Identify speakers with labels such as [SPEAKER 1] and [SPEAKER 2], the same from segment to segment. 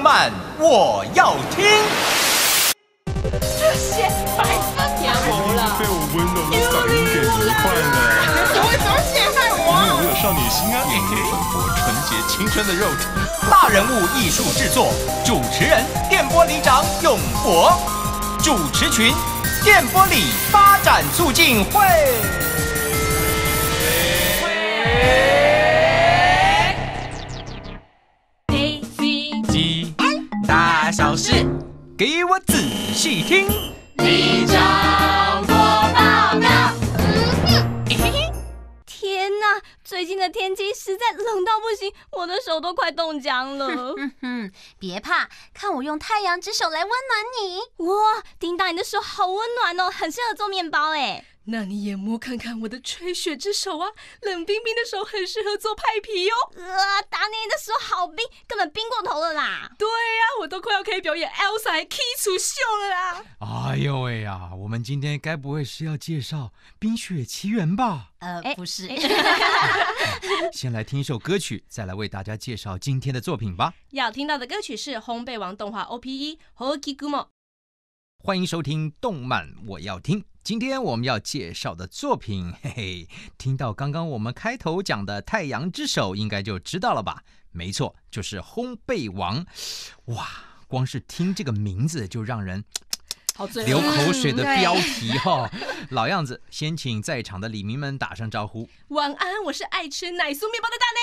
[SPEAKER 1] 慢，我要听。
[SPEAKER 2] 这些白色棉花
[SPEAKER 1] 了，被我温柔的嗓音给迷幻了。你怎么陷害我？因为，我有少女心啊！电波里纯洁青春的肉体。大人物艺术制作，主持人电波里长永博，主持群电波里发展促进会。给我仔
[SPEAKER 2] 细听。你掌握报料。
[SPEAKER 3] 天哪，最近的天气实在冷到不行，我的手都快冻僵了。哼哼，别怕，看我用太阳之手来温暖你。哇，叮当，你的手好温暖哦，很适合做面包哎。那你也摸看看我的吹雪之手啊，冷冰冰的手很适合做派皮哟。呃，打你的手好冰，根本冰过头了啦。对呀，我都快要可以表演 Elsa 的 Key 出秀了啦。
[SPEAKER 1] 哎呦哎呀，我们今天该不会是要介绍《冰雪奇缘》吧？
[SPEAKER 4] 呃，不是。
[SPEAKER 1] 先来听一首歌曲，再来为大家介绍今天的作品吧。
[SPEAKER 2] 要听到的歌曲是《烘焙王动画 O P E》，g u m o
[SPEAKER 1] 欢迎收听动漫，我要听。今天我们要介绍的作品，嘿嘿，听到刚刚我们开头讲的《太阳之手》，应该就知道了吧？没错，就是《烘焙王》。哇，光是听这个名字就让人。
[SPEAKER 2] 流口水的标题
[SPEAKER 1] 哈，老样子，先请在场的李民们打声招呼。
[SPEAKER 2] 晚安，我是爱吃奶酥面包的大内。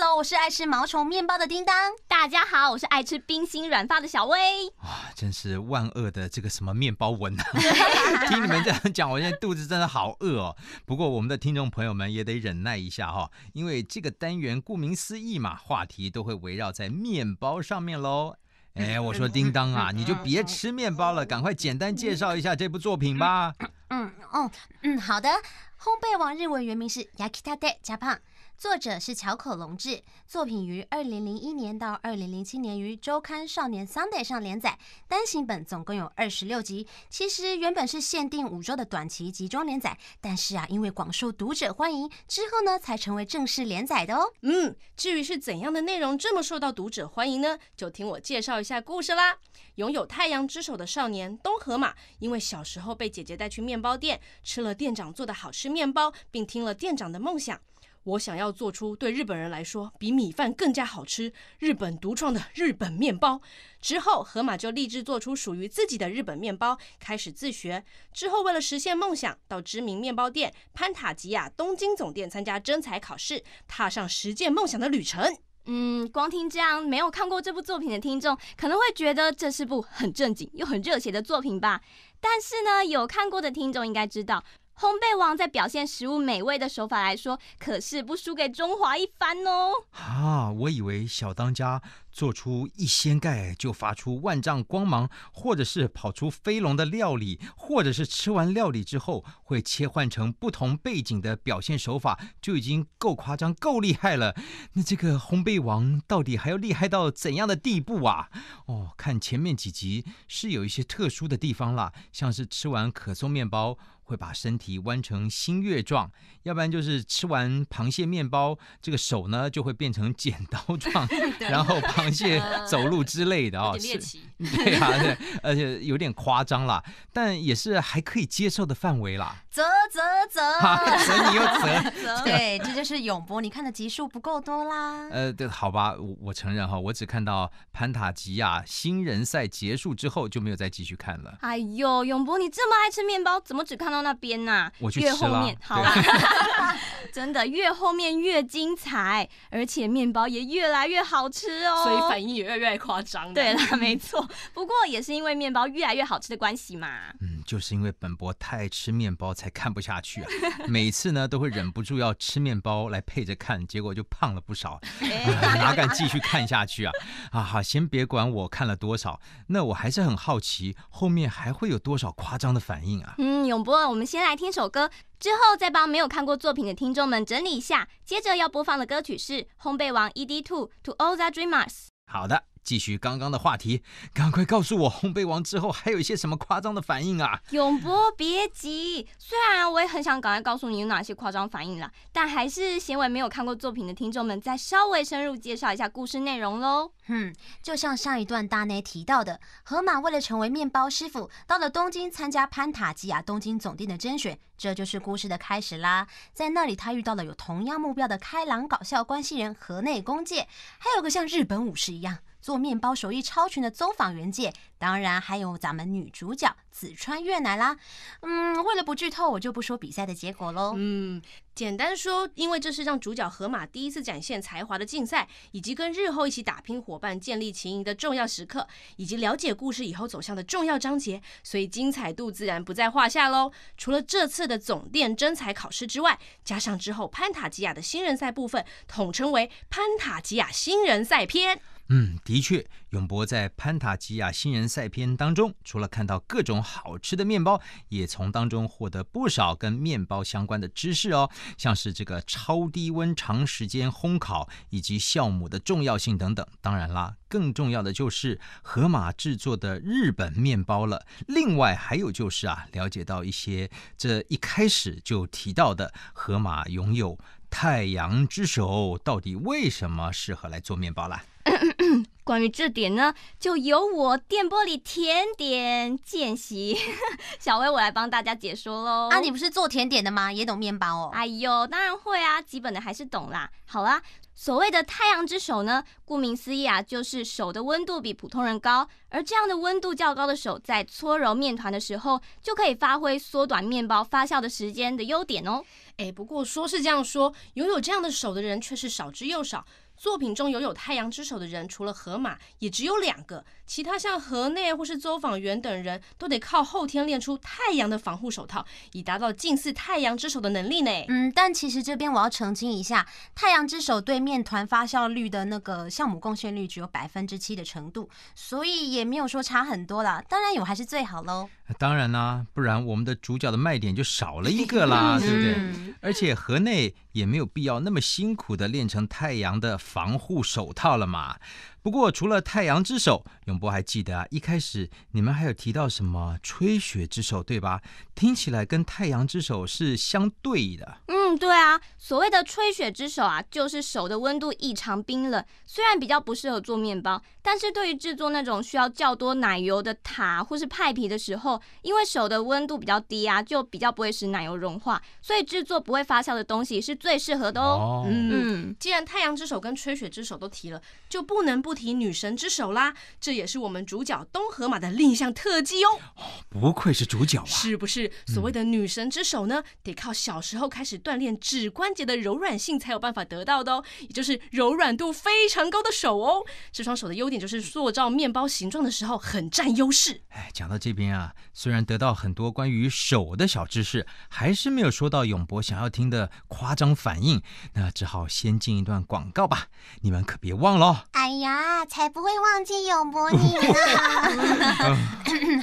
[SPEAKER 2] Hello，我是爱吃毛虫面包
[SPEAKER 3] 的叮当。大家好，我是爱吃冰心软发的小薇。哇，
[SPEAKER 1] 真是万恶的这个什么面包文啊！听你们这样讲，我现在肚子真的好饿哦。不过我们的听众朋友们也得忍耐一下哈，因为这个单元顾名思义嘛，话题都会围绕在面包上面喽。哎，我说叮当啊，你就别吃面包了，赶快简单介绍一下这部作品吧。
[SPEAKER 4] 嗯，哦，嗯，好的，《烘焙王》日文原名是《a き立 Japan。作者是桥口隆志，作品于二零零一年到二零零七年于周刊少年 Sunday 上连载，单行本总共有二十六集。其实原本是限定五周的短期集中连载，但是啊，因为广受读者欢迎，之后呢才成为正式连载的哦。嗯，至于是怎样的内容这
[SPEAKER 2] 么受到读者欢迎呢？就听我介绍一下故事啦。拥有太阳之手的少年东河马，因为小时候被姐姐带去面包店，吃了店长做的好吃面包，并听了店长的梦想。我想要做出对日本人来说比米饭更加好吃、日本独创的日本面包。之后，河马就立志做出属于自己的日本面包，开始自学。之后，为了实现梦想，到知名面包店潘塔吉亚东京总店参加真才考试，踏上实践梦想的旅程。嗯，光
[SPEAKER 3] 听这样，没有看过这部作品的听众可能会觉得这是部很正经又很热血的作品吧。但是呢，有看过的听众应该知道。烘焙王在表现食物美味的手法来说，可是不输给中华一番哦。
[SPEAKER 1] 啊，我以为小当家做出一掀盖就发出万丈光芒，或者是跑出飞龙的料理，或者是吃完料理之后会切换成不同背景的表现手法，就已经够夸张、够厉害了。那这个烘焙王到底还要厉害到怎样的地步啊？哦，看前面几集是有一些特殊的地方啦，像是吃完可颂面包。会把身体弯成新月状，要不然就是吃完螃蟹面包，这个手呢就会变成剪刀状，然后螃蟹走路之类的哦。对，奇。对啊，而且有点夸张啦，但也是还可以接受的范围啦。
[SPEAKER 4] 啧啧啧，啧你又啧啧。对，这就是永博，你看的集数不够多啦。
[SPEAKER 1] 呃，对，好吧，我我承认哈，我只看到潘塔吉亚新人赛结束之后就没有再继续看了。
[SPEAKER 3] 哎呦，永博，你这么爱吃面包，怎么只看到？那边呐，越后面，好，真的越后面越精彩，而且面包也越来越好吃哦，所以反应也越来越夸张。对啦，没错，不过也是因为面包越来越好吃的关系嘛。
[SPEAKER 1] 就是因为本博太爱吃面包，才看不下去啊！每次呢都会忍不住要吃面包来配着看，结果就胖了不少，哪敢继续看下去啊！啊，好，先别管我看了多少，那我还是很好奇，后面还会有多少夸张的反应啊？
[SPEAKER 3] 嗯，永博，我们先来听首歌，之后再帮没有看过作品的听众们整理一下。接着要播放的歌曲是《烘焙王》ED Two To All The Dreamers。
[SPEAKER 1] 好的。继续刚刚的话题，赶快告诉我，烘焙王之后还有一些什么夸张的反应啊？
[SPEAKER 3] 永波，别急，虽然我也很想赶快告诉你有哪些夸张反应了，但还是先为没有看过作品的听众们再稍微深入介绍一下故事内
[SPEAKER 4] 容喽。嗯，就像上一段大内提到的，河马为了成为面包师傅，到了东京参加潘塔基亚东京总店的甄选，这就是故事的开始啦。在那里，他遇到了有同样目标的开朗搞笑关系人河内公介，还有个像日本武士一样。做面包手艺超群的邹访原介，当然还有咱们女主角紫川月乃啦。嗯，为了不剧透，我就不说比赛的结果喽。嗯，
[SPEAKER 2] 简单说，因为这是让主角河马第一次展现才华的竞赛，以及跟日后一起打拼伙伴建立情谊的重要时刻，以及了解故事以后走向的重要章节，所以精彩度自然不在话下喽。除了这次的总店真才考试之外，加上之后潘塔吉亚的新人赛部分，统称为潘塔吉亚新人赛
[SPEAKER 1] 篇。嗯，的确，永博在潘塔基亚新人赛篇当中，除了看到各种好吃的面包，也从当中获得不少跟面包相关的知识哦，像是这个超低温长时间烘烤以及酵母的重要性等等。当然啦，更重要的就是河马制作的日本面包了。另外还有就是啊，了解到一些这一开始就提到的河马拥有太阳之手，到底为什么适合来做面包啦？
[SPEAKER 3] 关于这点呢，就由我电波里甜点见习 小薇我来帮大家解说喽。啊，你不是做甜点的吗？也懂面包哦。哎呦，当然会啊，基本的还是懂啦。好啦，所谓的太阳之手呢，顾名思义啊，就是手的温度比普通人高，而这样的温度较高的手在搓揉面团的时候，就可以发挥缩短面包发酵的时间的优点哦。哎，不过
[SPEAKER 2] 说是这样说，拥有这样的手的人却是少之又少。作品中拥有太阳之手的人，除了河马，也只有两个。其他像河内或是周访员等人都得
[SPEAKER 4] 靠后天练出太阳的防护手套，以达到近似太阳之手的能力呢。嗯，但其实这边我要澄清一下，太阳之手对面团发酵率的那个项目贡献率只有百分之七的程度，所以也没有说差很多啦。当然有还是最好喽。
[SPEAKER 1] 当然啦，不然我们的主角的卖点就少了一个啦，对不对？而且河内。也没有必要那么辛苦的练成太阳的防护手套了嘛。不过除了太阳之手，永波还记得啊。一开始你们还有提到什么吹雪之手，对吧？听起来跟太阳之手是相对的。嗯，
[SPEAKER 3] 对啊，所谓的吹雪之手啊，就是手的温度异常冰冷。虽然比较不适合做面包，但是对于制作那种需要较多奶油的塔或是派皮的时候，因为手的温度比较低啊，就比较不会使奶油融化。所以制作不会发酵的
[SPEAKER 2] 东西是最适合的哦。嗯，既然太阳之手跟吹雪之手都提了，就不能不。提女神之手啦，这也是我们主角东河马的另一项特技哦，
[SPEAKER 1] 不愧是主角啊！
[SPEAKER 2] 是不是所谓的女神之手呢？得靠小时候开始锻炼指关节的柔软性，才有办法得到的哦。也就是柔软度非常高的手哦。这双手的优点就是塑造面包形状的时候很占优势。
[SPEAKER 1] 讲到这边啊，虽然得到很多关于手的小知识，还是没有说到永博想要听的夸张反应，那只好先进一段广告吧。你们可别忘了，哎
[SPEAKER 4] 呀，才不会忘记永博呢。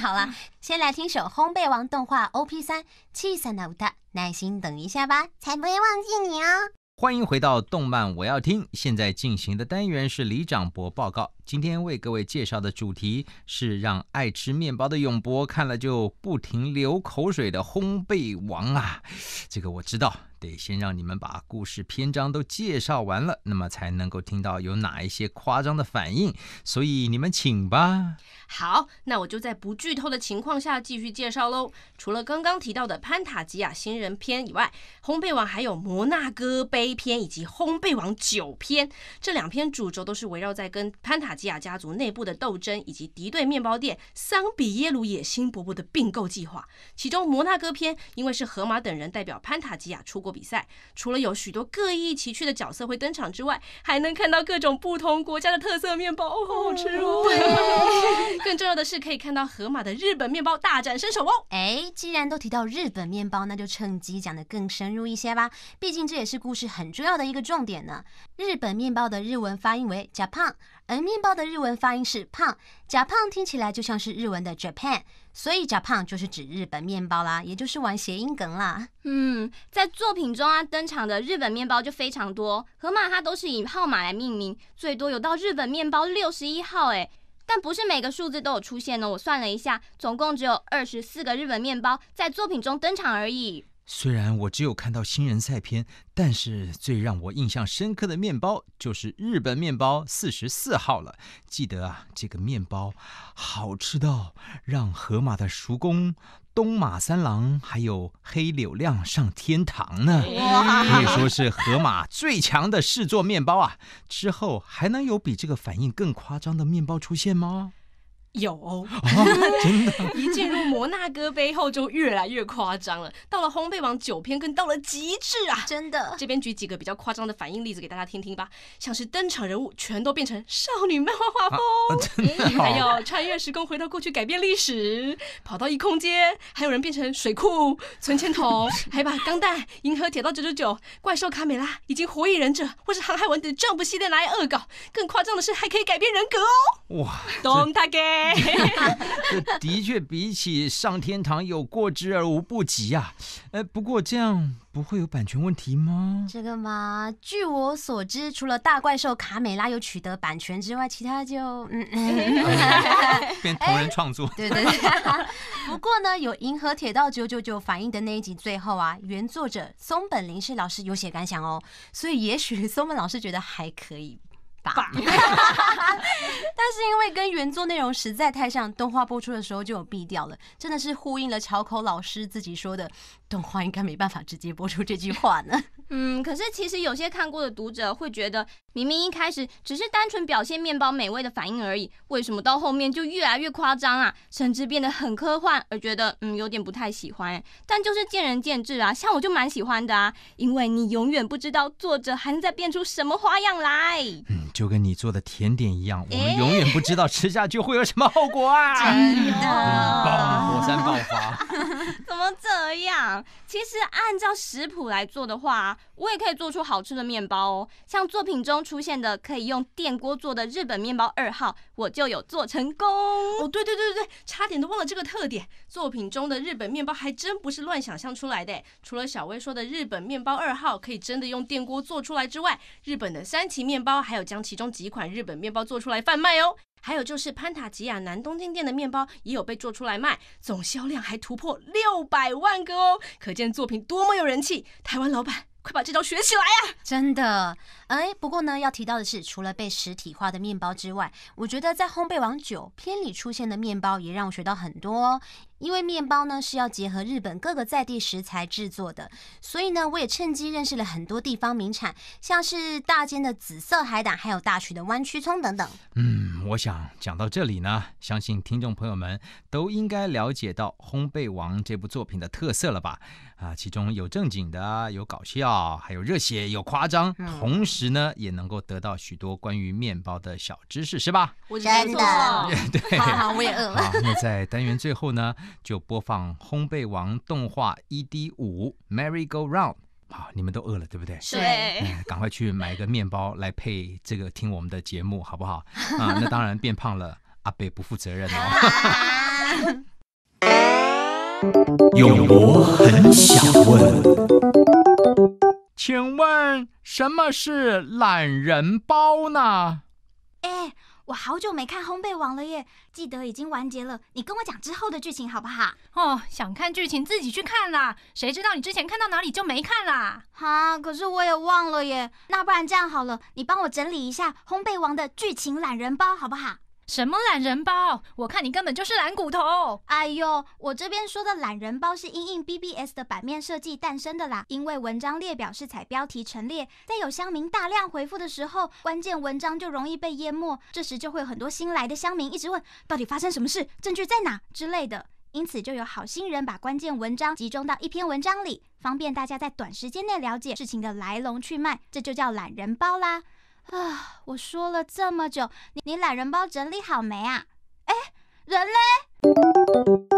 [SPEAKER 4] 好了，先来听首《烘焙王》动画 OP 三七三的舞歌，耐心等一下吧，才不会忘记你哦。
[SPEAKER 1] 欢迎回到动漫我要听，现在进行的单元是李长博报告。今天为各位介绍的主题是让爱吃面包的永博看了就不停流口水的烘焙王啊，这个我知道。得先让你们把故事篇章都介绍完了，那么才能够听到有哪一些夸张的反应。所以你们请吧。
[SPEAKER 2] 好，那我就在不剧透的情况下继续介绍喽。除了刚刚提到的潘塔基亚新人篇以外，烘焙王还有摩纳哥杯篇以及烘焙王九篇。这两篇主轴都是围绕在跟潘塔基亚家族内部的斗争，以及敌对面包店桑比耶鲁野心勃勃的并购计划。其中摩纳哥篇因为是河马等人代表潘塔基亚出过比赛除了有许多各异奇趣的角色会登场之外，还能看到各种不同国家的特
[SPEAKER 4] 色面包哦，好好吃哦！更重要的是，可以看到河马的日本面包大展身手哦！哎，既然都提到日本面包，那就趁机讲的更深入一些吧，毕竟这也是故事很重要的一个重点呢。日本面包的日文发音为 Japan。而面包的日文发音是“胖”，“假胖”听起来就像是日文的 “Japan”，所以“假胖”就是指日本面包啦，也就是玩谐音梗啦。嗯，在作品中啊
[SPEAKER 3] 登场的日本面包就非常多，河马它都是以号码来命名，最多有到日本面包六十一号，哎，但不是每个数字都有出现呢。我算了一下，总共只有二十四个日本面包在作品中登场而已。
[SPEAKER 1] 虽然我只有看到新人赛篇，但是最让我印象深刻的面包就是日本面包四十四号了。记得啊，这个面包好吃到让河马的熟工东马三郎还有黑柳亮上天堂呢，可以说是河马最强的试做面包啊。之后还能有比这个反应更夸张的面包出现吗？
[SPEAKER 2] 有，真的，一进入摩纳哥杯后就越来越夸张了，到了烘焙王九篇更到了极致啊！真的，这边举几个比较夸张的反应例子给大家听听吧，像是登场人物全都变成少女漫画画
[SPEAKER 4] 风，
[SPEAKER 2] 还有穿越时空回到过去改变历史，跑到异空间，还有人变成水库存钱桶，还把钢弹、银河铁道九九九、怪兽卡美拉、以及火影忍者或是航海王等正部系列拿来恶搞，更夸张的是还可以改变人格哦！哇，咚他给。
[SPEAKER 1] 这的确比起上天堂有过之而无不及啊！哎，不过这样不会有版权问题吗？
[SPEAKER 4] 这个嘛，据我所知，除了大怪兽卡美拉有取得版权之外，其他就嗯，
[SPEAKER 1] 变同人创作，对对
[SPEAKER 4] 对。不过呢，有银河铁道999反映的那一集最后啊，原作者松本林士老师有些感想哦，所以也许松本老师觉得还可以。但是因为跟原作内容实在太像，动画播出的时候就有毙掉了，真的是呼应了桥口老师自己说的，动画应该没办法直接播出这句话呢。
[SPEAKER 3] 嗯，可是其实有些看过的读者会觉得，明明一开始只是单纯表现面包美味的反应而已，为什么到后面就越来越夸张啊，甚至变得很科幻，而觉得嗯有点不太喜欢。但就是见仁见智啊，像我就蛮喜欢的啊，因为你永远不知道作者还能再变出什么花样来。
[SPEAKER 1] 嗯。就跟你做的甜点一样，我们永远不知道吃下去会有什么后果啊！真的，火山爆发？
[SPEAKER 3] 怎么这样？其实按照食谱来做的话，我也可以做出好吃的面包哦。像作品中出现的可以用电锅做的日本
[SPEAKER 2] 面包二号，我就有做成功。哦，对对对对对，差点都忘了这个特点。作品中的日本面包还真不是乱想象出来的。除了小薇说的日本面包二号可以真的用电锅做出来之外，日本的山崎面包还有加。其中几款日本面包做出来贩卖哦，还有就是潘塔吉亚南东京店的面包也有被做出来卖，总销
[SPEAKER 4] 量还突破六百万个哦，可见作品多么有人气！台湾老板。快把这招学起来呀！真的，哎，不过呢，要提到的是，除了被实体化的面包之外，我觉得在《烘焙王九篇》里出现的面包也让我学到很多。因为面包呢是要结合日本各个在地食材制作的，所以呢，我也趁机认识了很多地方名产，像是大间的紫色海胆，还有大曲的弯曲葱等等。
[SPEAKER 1] 嗯，我想讲到这里呢，相信听众朋友们都应该了解到《烘焙王》这部作品的特色了吧。啊，其中有正经的，有搞笑，还有热血，有夸张，同时呢，也能够得到许多关于面包的小知识，是吧？
[SPEAKER 4] 真的。对。好我也饿了。
[SPEAKER 1] 那在单元最后呢，就播放《烘焙王》动画 ED 五《Mary Go Round》。好，你们都饿了，对不对？是，赶快去买一个面包来配这个听我们的节目，好不好？啊，那当然变胖了，阿贝不负责任哦。有，我很想问，请问什么
[SPEAKER 4] 是懒人包呢？哎，我好久没看《烘焙王》了耶，记得已经完结了，你跟我讲之后的剧情好不好？
[SPEAKER 2] 哦，想看剧情自己去看啦，谁知道你之前看到哪里就没看啦？
[SPEAKER 4] 哈，可是我也忘了耶，那不然这样好了，你帮我整理一下《烘焙王》的剧情懒人包好不好？什么懒人包？我看你根本就是懒骨头！哎呦，我这边说的懒人包是因应 BBS 的版面设计诞生的啦。因为文章列表是采标题陈列，在有乡民大量回复的时候，关键文章就容易被淹没，这时就会有很多新来的乡民一直问到底发生什么事、证据在哪之类的。因此就有好心人把关键文章集中到一篇文章里，方便大家在短时间内了解事情的来龙去脉，这就叫懒人包啦。啊！我说了这么久，你你懒人包整理好没啊？哎，人嘞？